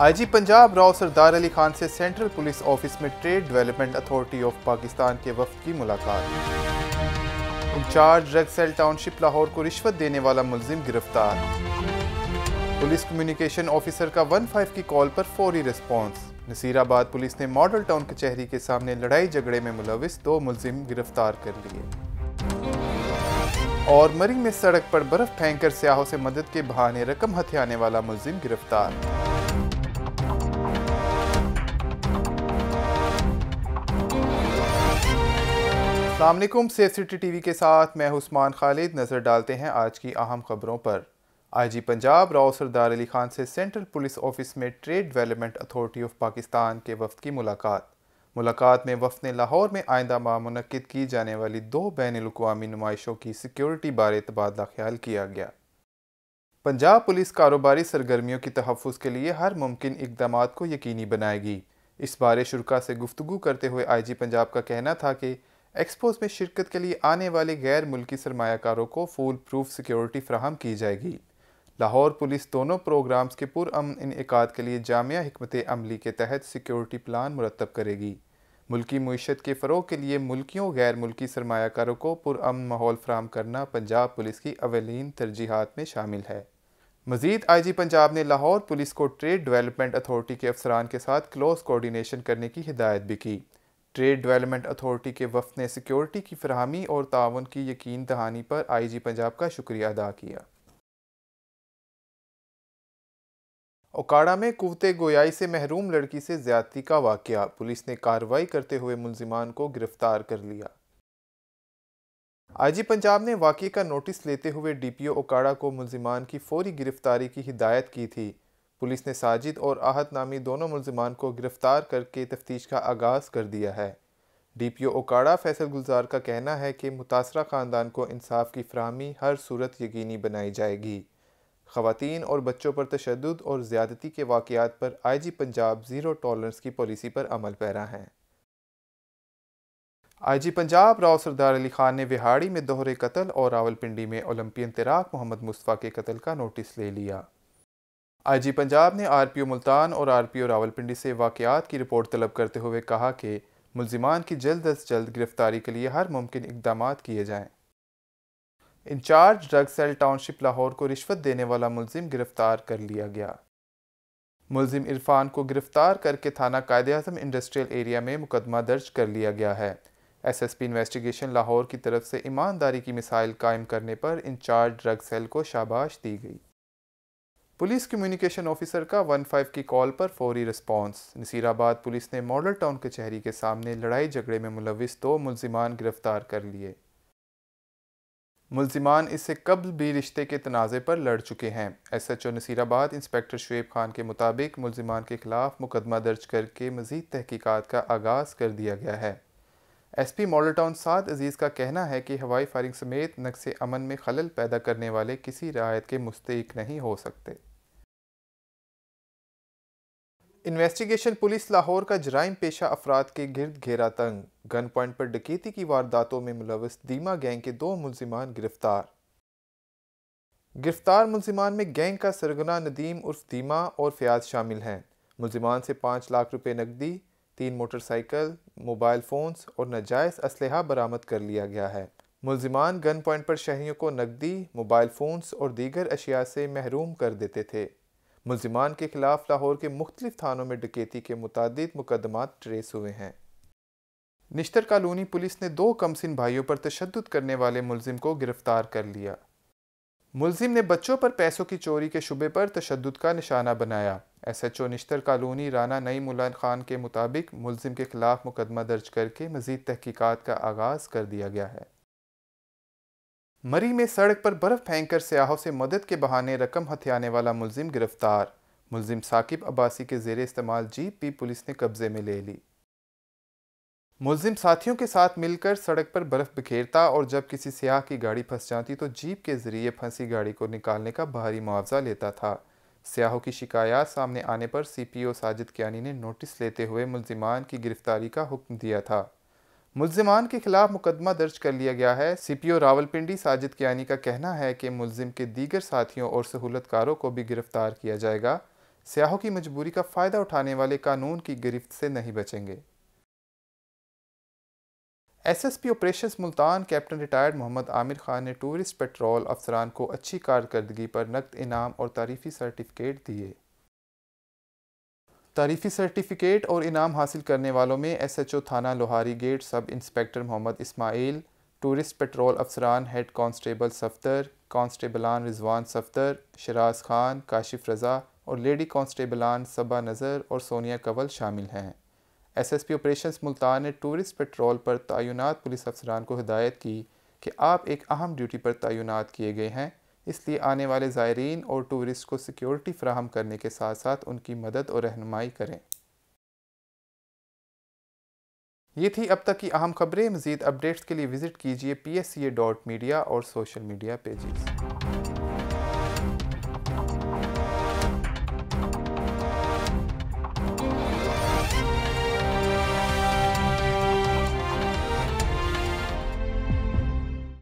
IG Punjab Rao Sardar Ali Khan से central police office में trade development authority of Pakistan के वफद की मुलाकात incharge drug cell township Lahore को रिश्वत देने वाला मुलजिम गिरफ्तार पुलिस कम्युनिकेशन ऑफिसर का 15 की कॉल पर फौरी रिस्पांस नसीराबाद पुलिस ने मॉडल टाउन कचहरी के सामने लड़ाई झगड़े में मुलविस दो मुलजिम गिरफ्तार कर लिए और मरी में सड़क पर बर्फ फेंक कर सियाहों से मदद के बहाने रकम हथियाने वाला मुलजिम गिरफ्तार अल्लाम टी टी वी के साथ मैं उस्मान खालिद नज़र डालते हैं आज की अहम खबरों पर आईजी पंजाब राव सरदार अली खान से सेंट्रल पुलिस ऑफिस में trade development authority of Pakistan के वफद की मुलाकात मुलाकात में वफद ने लाहौर में आइंदा माह मनद की जाने वाली दो बैन अवी नुमाइशों की सिक्योरिटी बारे तबादला ख्याल किया गया पंजाब पुलिस कारोबारी सरगर्मियों की तहफ़ के लिए हर मुमकिन इकदाम को यकीनी बनाएगी इस बारे शुरा से गुफ्तु करते हुए आई जी पंजाब का कहना था कि एक्सपोज में शिरकत के लिए आने वाले गैर मुल्की सरमाकारों को फूल प्रूफ सिक्योरिटी फ्राहम की जाएगी लाहौर पुलिस दोनों प्रोग्राम्स के पुरम इनका के लिए जामिया हमत अमली के तहत सिक्योरिटी प्लान मुरतब करेगी मुल्की मीशत के फ़रोग के लिए मुल्कियों गैर मुल्की सरमाकारों को पुरम माहौल फ्राहम करना पंजाब पुलिस की अवलिन तरजीहत में शामिल है मजीद आई जी पंजाब ने लाहौर पुलिस को ट्रेड डेवलपमेंट अथॉरिटी के अफसरान के साथ क्लोज कोऑर्डिनेशन करने की हिदायत भी की ट्रेड डेवलपमेंट अथॉरिटी के वफद ने सिक्योरिटी की फरहमी और ताउन की यकीन दहानी पर आई जी पंजाब का शुक्रिया अदा किया ओकाड़ा में कुवते गोयाई से महरूम लड़की से ज्यादती का वाक़ पुलिस ने कार्रवाई करते हुए मुलजिमान को गिरफ्तार कर लिया आईजी पंजाब ने वाक़े का नोटिस लेते हुए डीपीओ ओकाड़ा को मुलजिमान की फौरी गिरफ्तारी की हिदायत की थी पुलिस ने साजिद और आहत नामी दोनों मुलजमान को गिरफ्तार करके तफ्तीश का आगाज़ कर दिया है D P O Okara Faisal Gulzar का कहना है कि मुतासर ख़ानदान को इंसाफ की फ्राहमी हर सूरत यकीनी बनाई जाएगी ख़वातीन और बच्चों पर तशद और ज़्यादती के वाक़ात पर I G Punjab zero tolerance की पॉलिसी पर अमल पैरा हैं आई जी पंजाब राव सरदार अली खान ने विहाड़ी में दोहरे कत्ल और रावलपिंडी में ओलंपियन तैराक मोहम्मद मुस्तफ़ा के कत्ल का नोटिस ले लिया आईजी पंजाब ने आरपीओ मुल्तान और आरपीओ रावलपिंडी से वाक़ात की रिपोर्ट तलब करते हुए कहा कि मुलजिमान की जल्द अज जल्द गिरफ्तारी के लिए हर मुमकिन इकदाम किए जाएँ incharge drug cell township Lahore को रिश्वत देने वाला मुलजिम गिरफ्तार कर लिया गया मुलजिम इरफान को गिरफ्तार करके थाना कायद अजम इंडस्ट्रियल एरिया में मुकदमा दर्ज कर लिया गया है एसएसपी इन्वेस्टिगेशन लाहौर की तरफ से ईमानदारी की मिसाइल कायम करने पर इंचार्ज ड्रग सेल को शाबाश दी गई पुलिस कम्युनिकेशन ऑफिसर का वन फाइव की कॉल पर फौरी रिस्पांस नसीराबाद पुलिस ने मॉडल टाउन कचहरी के सामने लड़ाई झगड़े में मुलविस दो मुलजिमान गिरफ्तार कर लिए मुलजिमान इससे कबल भी रिश्ते के तनाज़े पर लड़ चुके हैं S H O Nasirabad inspector Shoaib Khan के मुताबिक मुलजिमान के खिलाफ मुकदमा दर्ज करके मजीद तहकीकत का आगाज़ कर दिया गया है एसपी टाउन साद अजीज़ का कहना है कि हवाई फायरिंग समेत नक्श अमन में खलल पैदा करने वाले किसी रायत के मुस्तक नहीं हो सकते इन्वेस्टिगेशन पुलिस लाहौर का जराइम पेशा अफराद के गिरद घेरा तंग गन पॉइंट पर डकीती की वारदातों में मुलवस दीमा गैंग के दो मुलजिमान गिरफ्तार गिरफ्तार मुलजिमान में गैंग का सरगना नदीम उर्फ दीमा और फयाज शामिल हैं मुलजिमान से पाँच लाख रुपये नकदी तीन मोटरसाइकिल मोबाइल फ़ोन्स और नजायज़ इसलह बरामद कर लिया गया है मुलजमान गन पॉइंट पर शहरीों को नकदी मोबाइल फ़ोन्स और दीगर अशिया से महरूम कर देते थे मुलजमान के खिलाफ लाहौर के मुख्तलिफ थानों में डकैती के मुतद मुकदमा ट्रेस हुए हैं निश्तर कॉलोनी पुलिस ने दो कमसिन भाइयों पर तशद करने वाले मुलजिम को गिरफ्तार कर लिया मुलजिम ने बच्चों पर पैसों की चोरी के शुबे पर तशद का निशाना बनाया S H O Nishtar colony Rana Nai Ullah Khan के मुताबिक मुलजिम के खिलाफ मुकदमा दर्ज करके मजीद तहकीकात का आगाज़ कर दिया गया है मरी में सड़क पर बर्फ़ फेंक कर सयाहों से मदद के बहाने रकम हथियाने वाला मुलजिम गिरफ्तार मुलजिम साकिब अब्बासी के जेर इस्तेमाल जीप भी पुलिस ने कब्जे में ले ली मुलजिम साथियों के साथ मिलकर सड़क पर बर्फ़ बिखेरता और जब किसी सयाह की गाड़ी फंस जाती तो जीप के ज़रिए फंसी गाड़ी को निकालने का भारी मुआवजा लेता था सयाहों की शिकायत सामने आने पर सीपीओ साजिद कियानी ने नोटिस लेते हुए मुलजिमान की गिरफ्तारी का हुक्म दिया था मुलजिमान के खिलाफ मुकदमा दर्ज कर लिया गया है सीपीओ रावलपिंडी साजिद कियानी का कहना है कि मुलजिम के दीगर साथियों और सहूलतकारों को भी गिरफ्तार किया जाएगा सयाहों की मजबूरी का फ़ायदा उठाने वाले कानून की गिरफ्त से नहीं बचेंगे SSP operations Multan captain retired Mohammad Aamir Khan ने टूरिस्ट पेट्रोल अफसरान को अच्छी कारकर्दगी पर नकद इनाम और तारीफी सर्टिफिकेट दिए तारीफी सर्टिफिकेट और इनाम हासिल करने वालों में एसएचओ थाना Lohari gate sub inspector Mohammad Ismail tourist patrol अफसरान हेड कांस्टेबल सफ्तर कांस्टेबलान रिजवान सफ्तर शराज खान काशिफ रज़ा और लेडी कांस्टेबलान सबा नज़र और सोनिया कवल शामिल हैं एसएसपी ऑपरेशंस मुल्तान ने टूरिस्ट पेट्रोल पर तैनात पुलिस अफसरान को हिदायत की कि आप एक अहम ड्यूटी पर तैनात किए गए हैं इसलिए आने वाले ज़ायरीन और टूरिस्ट को सिक्योरिटी फ्राहम करने के साथ साथ उनकी मदद और रहनमाई करें ये थी अब तक की अहम खबरें मज़ीद अपडेट्स के लिए विज़िट कीजिए P S C A dot media और सोशल मीडिया पेजेस